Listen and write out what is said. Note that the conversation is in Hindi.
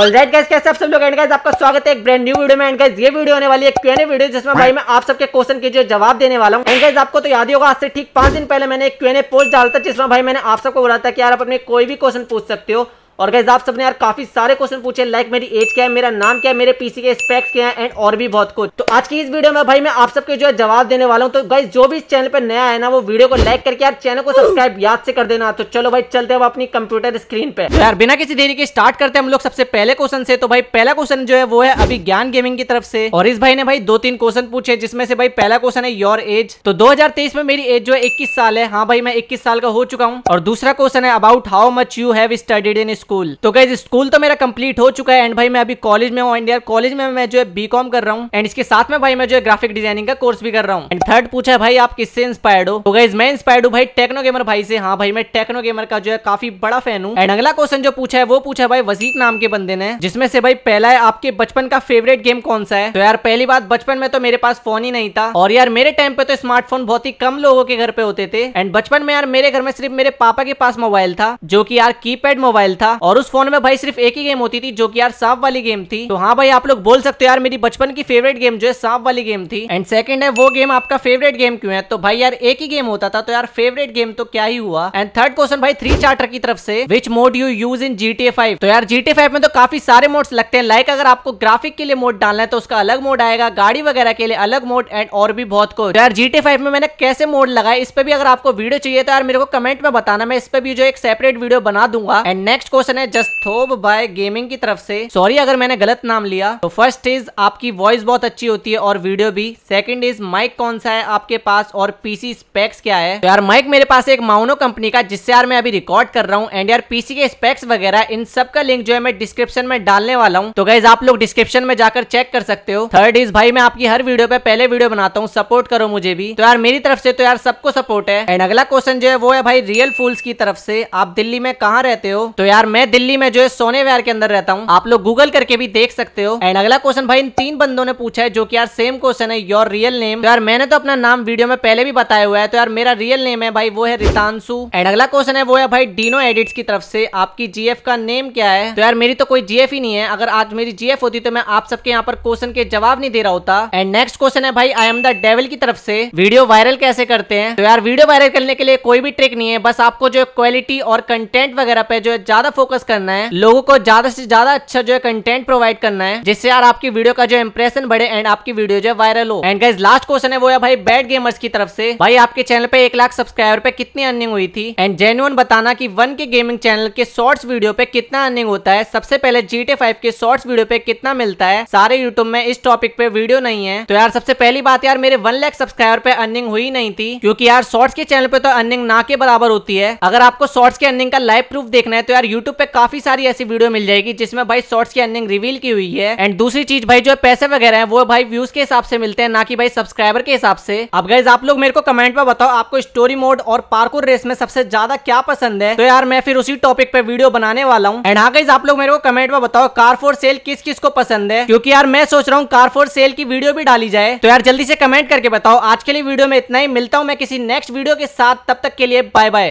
ऑल राइट गाइस कैसे आप सब लोग एंड गाइस आपका स्वागत है एक ब्रांड न्यू वीडियो में एंड गाइस ये वीडियो होने वाली है क्यूएनए वीडियो जिसमें भाई मैं आप सबके क्वेश्चन के जो जवाब देने वाला हूँ एंड गाइस आपको तो याद ही होगा आज से ठीक पांच दिन पहले मैंने एक क्यूएनए पोस्ट डाला था जिसमें भाई मैंने आप सबको बोला था कि यार आप अपने कोई भी क्वेश्चन पूछ सकते हो और गैस आप सबने यार काफी सारे क्वेश्चन पूछे लाइक मेरी एज क्या है मेरा नाम क्या है मेरे पीसी के स्पेक्स क्या है एंड और भी बहुत कुछ तो आज की इस वीडियो में भाई मैं आप सबके जो है जवाब देने वाला हूँ तो गैस जो भी इस चैनल पर नया है ना वो वीडियो को लाइक करके यार चैनल को सब्सक्राइब याद से कर देना तो चलो भाई चलते हैं अपनी कंप्यूटर स्क्रीन पे तो यार बिना किसी देरी के स्टार्ट करते हैं हम लोग सबसे पहले क्वेश्चन से तो भाई पहला क्वेश्चन जो है वो है अभी ज्ञान गेमिंग की तरफ से और इस भाई ने भाई दो तीन क्वेश्चन पूछे जिसमें से भाई पहला क्वेश्चन है योर एज तो दो में मेरी एज जो है इक्कीस साल है हाँ भाई मैं इक्कीस साल का हो चुका हूँ और दूसरा क्वेश्चन है about how much you have studied in school school तो गाइज स्कूल तो मेरा कंप्लीट हो चुका है एंड भाई मैं अभी कॉलेज में हूँ एंड यार कॉलेज में मैं जो है बी कॉम कर रहा हूँ एंड इसके साथ में भाई मैं जो है ग्राफिक डिजाइनिंग का कोर्स भी कर रहा हूँ एंड थर्ड पूछा है भाई आप किससे इंस्पायर्ड हो तो गाइज मैं इंस्पायर्ड हूँ भाई टेक्नो गेमर भाई से हाँ भाई मैं टेक्नो गेमर का जो है काफी बड़ा फैन हूँ एंड अगला क्वेश्चन जो पूछा है वो पूछा है भाई वसीक नाम के बंदे ने जिसमें से भाई पहला है आपके बचपन का फेवरेट गेम कौन सा है तो यार पहली बात बचपन में तो मेरे पास फोन ही नहीं था और यार मेरे टाइम पे तो स्मार्टफोन बहुत ही कम लोगों के घर पे होते थे एंड बचपन में यार मेरे घर में सिर्फ मेरे पापा के पास मोबाइल था जो की यार कीपैड मोबाइल था था और उस फोन में भाई सिर्फ एक ही गेम होती थी जो की यार सांप वाली गेम थी तो हाँ भाई आप लोग बोल सकते हो यार मेरी बचपन की फेवरेट गेम जो है सांप वाली गेम थी एंड सेकंड है वो गेम आपका फेवरेट गेम क्यों है तो भाई यार एक ही गेम होता था तो यार फेवरेट गेम तो क्या ही हुआ एंड थर्ड क्वेश्चन भाई थ्री चार्टर की तरफ से which mode you use in G T five तो यार जी टी फाइव में तो काफी सारे मोड्स लगते हैं लाइक अगर आपको ग्राफिक के लिए मोड डालना है तो उसका अलग मोड आएगा गाड़ी वगैरह के लिए अलग मोड एंड और भी बहुत को तो यार जी टी फाइव में मैंने कैसे मोड लगाया इस पर भी अगर आपको वीडियो चाहिए तो यार मेरे को कमेंट में बताना मैं इस पर भी जो एक सेपरेट वीडियो बना दूंगा एंड नेक्स्ट क्वेश्चन है जस्ट थोब बाय गेमिंग की तरफ से सॉरी अगर मैंने गलत नाम लिया तो फर्स्ट इज आपकी वॉइस बहुत अच्छी होती है और वीडियो भी सेकंड इज माइक कौन सा है आपके पास और पीसी स्पेक्स क्या है तो यार माइक मेरे पास एक माउनो कंपनी का जिससे यार मैं अभी रिकॉर्ड कर रहा हूँ एंड यार पीसी के स्पेक्स वगैरह इन सब का लिंक जो है मैं डिस्क्रिप्शन में डालने वाला हूँ तो गाइज आप लोग डिस्क्रिप्शन में जाकर चेक कर सकते हो थर्ड इज भाई मैं आपकी हर वीडियो पे पहले वीडियो बनाता हूँ सपोर्ट करो मुझे भी तो यार मेरी तरफ से तो यार सबको सपोर्ट है एंड अगला क्वेश्चन जो है वो है भाई रियल फूल्स की तरफ से आप दिल्ली में कहाँ रहते हो तो यार मैं दिल्ली में जो है सोने व्यार के अंदर रहता हूँ आप लोग गूगल करके भी देख सकते हो एंड अगला क्वेश्चन भाई इन तीन बंदों ने पूछा है जो की यार सेम क्वेश्चन है योर रियल नेम तो यार मैंने तो अपना नाम वीडियो में पहले भी बताया हुआ है तो यार मेरा रियल नेम है भाई वो है रितानसु एंड अगला क्वेश्चन है वो है भाई डीनो एडिट की तरफ से आपकी जीएफ का नेम क्या है तो यार मेरी तो कोई जीएफ ही नहीं है अगर आज मेरी जीएफ होती तो मैं आप सबके यहाँ पर क्वेश्चन के जवाब नहीं दे रहा होता एंड नेक्स्ट क्वेश्चन है भाई आई एम द डेवल की तरफ से वीडियो वायरल कैसे करते हैं तो यार वीडियो वायरल करने के लिए कोई भी ट्रिक नहीं है बस आपको जो क्वालिटी और कंटेंट वगैरह पे जो है ज्यादा फोकस करना है लोगों को ज्यादा से ज्यादा अच्छा जो है कंटेंट प्रोवाइड करना है जिससे यार आपकी वीडियो का जो इंप्रेशन बढ़े एंड आपकी वीडियो जो है वायरल हो एंड गाइज लास्ट क्वेश्चन है वो है भाई बैड गेमर्स की तरफ से भाई आपके चैनल पे एक लाख सब्सक्राइबर पे कितनी अर्निंग हुई थी एंड जेन्यून बताना की वन के गेमिंग चैनल के शॉर्ट्स वीडियो पे कितना अर्निंग होता है सबसे पहले जीटे फाइव के शॉर्ट्स वीडियो पे कितना मिलता है सारे यूट्यूब में इस टॉपिक पे वीडियो नहीं है तो यार सबसे पहली बात यार मेरे वन लाख सब्सक्राइबर पे अर्निंग हुई नहीं थी क्योंकि यार शॉर्ट्स के चैनल पे तो अर्निंग ना के बराबर होती है अगर आपको शॉर्ट्स के अर्निंग का लाइव प्रूफ देखना है तो यार यूट्यूब यूट्यूब पे काफी सारी ऐसी वीडियो मिल जाएगी जिसमें भाई शॉर्ट्स की अर्निंग रिवील की हुई है एंड दूसरी चीज भाई जो पैसे वगैरह है वो भाई व्यूज के हिसाब से मिलते हैं ना कि भाई सब्सक्राइबर के हिसाब से अब गाइज आप लोग मेरे को कमेंट में बताओ आपको स्टोरी मोड और पार्कुर रेस में सबसे ज्यादा क्या पसंद है तो यार मैं फिर उसी टॉपिक पे वीडियो बनाने वाला हूँ एंड हाँ गाइज आप लोग मेरे को कमेंट में बताओ कार फोर सेल किस किस को पसंद है क्योंकि यार मैं सोच रहा हूँ कार फोर सेल की वीडियो भी डाली जाए तो यार जल्दी से कमेंट करके बताओ आज के लिए वीडियो में इतना ही मिलता हूँ मैं किसी नेक्स्ट वीडियो के साथ तब तक के लिए बाय बाय